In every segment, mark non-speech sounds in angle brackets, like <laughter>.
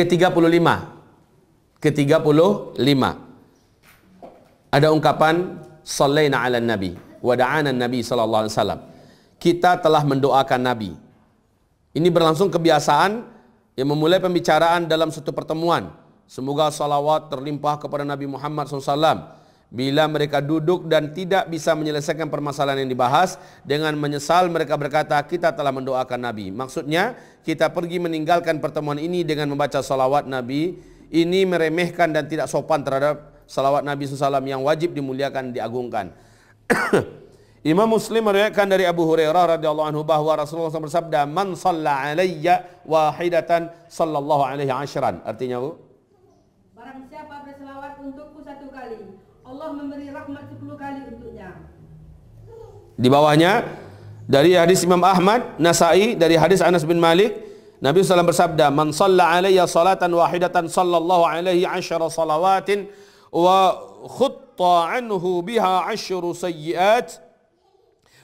ke-35. Ke-35. Ada ungkapan sallaina 'alan nabi wa da'ana nabi sallallahu alaihi wasallam. Kita telah mendoakan nabi. Ini berlangsung kebiasaan yang memulai pembicaraan dalam satu pertemuan. Semoga salawat terlimpah kepada Nabi Muhammad SAW Bila mereka duduk dan tidak bisa menyelesaikan permasalahan yang dibahas Dengan menyesal mereka berkata kita telah mendoakan Nabi Maksudnya kita pergi meninggalkan pertemuan ini dengan membaca salawat Nabi Ini meremehkan dan tidak sopan terhadap salawat Nabi SAW yang wajib dimuliakan diagungkan <coughs> Imam Muslim meriwayatkan dari Abu Hurairah radhiyallahu anhu bahwa Rasulullah SAW bersabda man shalla alayya wahidatan sallallahu alaihi asyran artinya bu lupa berselawat untukku satu kali. Allah memberi rahmat sepuluh kali untuknya. Di bawahnya dari hadis Imam Ahmad, Nasai dari hadis Anas bin Malik, Nabi SAW bersabda, "Man salla alaiya salatan wahidatan sallallahu alaihi asyara salawatin wa khutta anhu biha asyru sayyi'at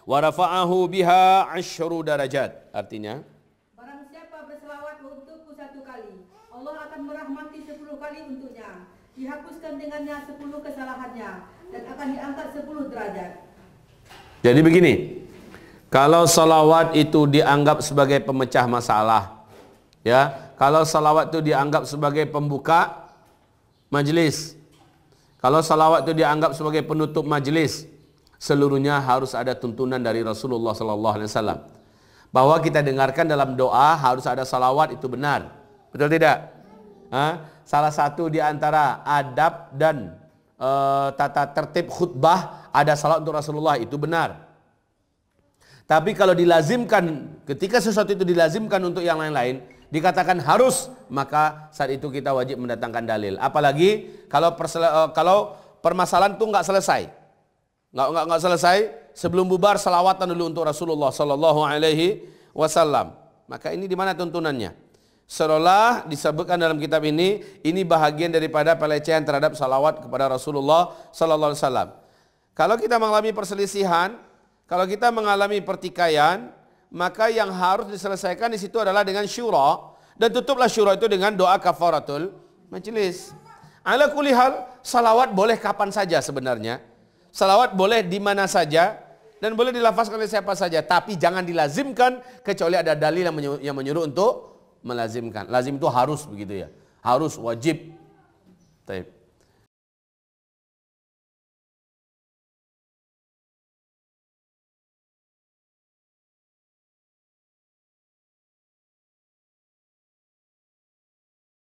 wa rafa'ahu biha asyru darajat." Artinya, barang siapa berselawat untukku satu kali, Allah akan merahmati sepuluh kali untuknya dihapuskan dengannya 10 kesalahannya dan akan diangkat 10 derajat. Jadi begini, kalau salawat itu dianggap sebagai pemecah masalah, ya, kalau salawat itu dianggap sebagai pembuka majelis, kalau salawat itu dianggap sebagai penutup majelis, seluruhnya harus ada tuntunan dari Rasulullah Sallallahu Alaihi Wasallam. Bahwa kita dengarkan dalam doa harus ada salawat itu benar, betul tidak? Hah? salah satu di antara adab dan e, tata tertib khutbah ada salat untuk Rasulullah itu benar. Tapi kalau dilazimkan ketika sesuatu itu dilazimkan untuk yang lain-lain dikatakan harus maka saat itu kita wajib mendatangkan dalil. Apalagi kalau persela, eh, kalau permasalahan itu nggak selesai, nggak nggak nggak selesai sebelum bubar salawatan dulu untuk Rasulullah Shallallahu Alaihi Wasallam. Maka ini di mana tuntunannya? Seolah disebutkan dalam kitab ini, ini bahagian daripada pelecehan terhadap salawat kepada Rasulullah Sallallahu Alaihi Wasallam. Kalau kita mengalami perselisihan, kalau kita mengalami pertikaian, maka yang harus diselesaikan di situ adalah dengan syura dan tutuplah syura itu dengan doa kafaratul majlis. Ala kulli hal, salawat boleh kapan saja sebenarnya. Salawat boleh di mana saja, dan boleh dilafazkan oleh siapa saja tapi jangan dilazimkan kecuali ada dalil yang menyuruh untuk melazimkan. Lazim itu harus begitu ya. Harus wajib. Taib.